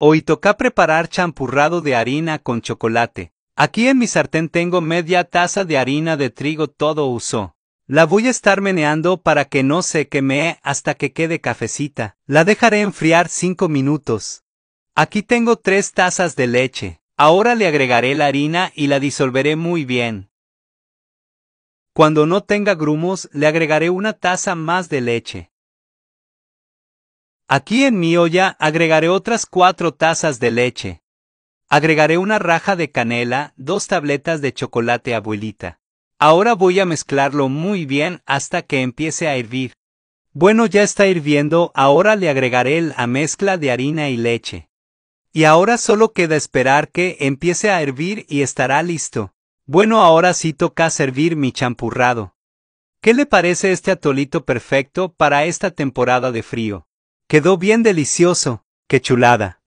Hoy toca preparar champurrado de harina con chocolate. Aquí en mi sartén tengo media taza de harina de trigo todo uso. La voy a estar meneando para que no se queme hasta que quede cafecita. La dejaré enfriar 5 minutos. Aquí tengo 3 tazas de leche. Ahora le agregaré la harina y la disolveré muy bien. Cuando no tenga grumos, le agregaré una taza más de leche. Aquí en mi olla agregaré otras cuatro tazas de leche. Agregaré una raja de canela, dos tabletas de chocolate abuelita. Ahora voy a mezclarlo muy bien hasta que empiece a hervir. Bueno, ya está hirviendo, ahora le agregaré la mezcla de harina y leche. Y ahora solo queda esperar que empiece a hervir y estará listo. Bueno, ahora sí toca servir mi champurrado. ¿Qué le parece este atolito perfecto para esta temporada de frío? Quedó bien delicioso, qué chulada.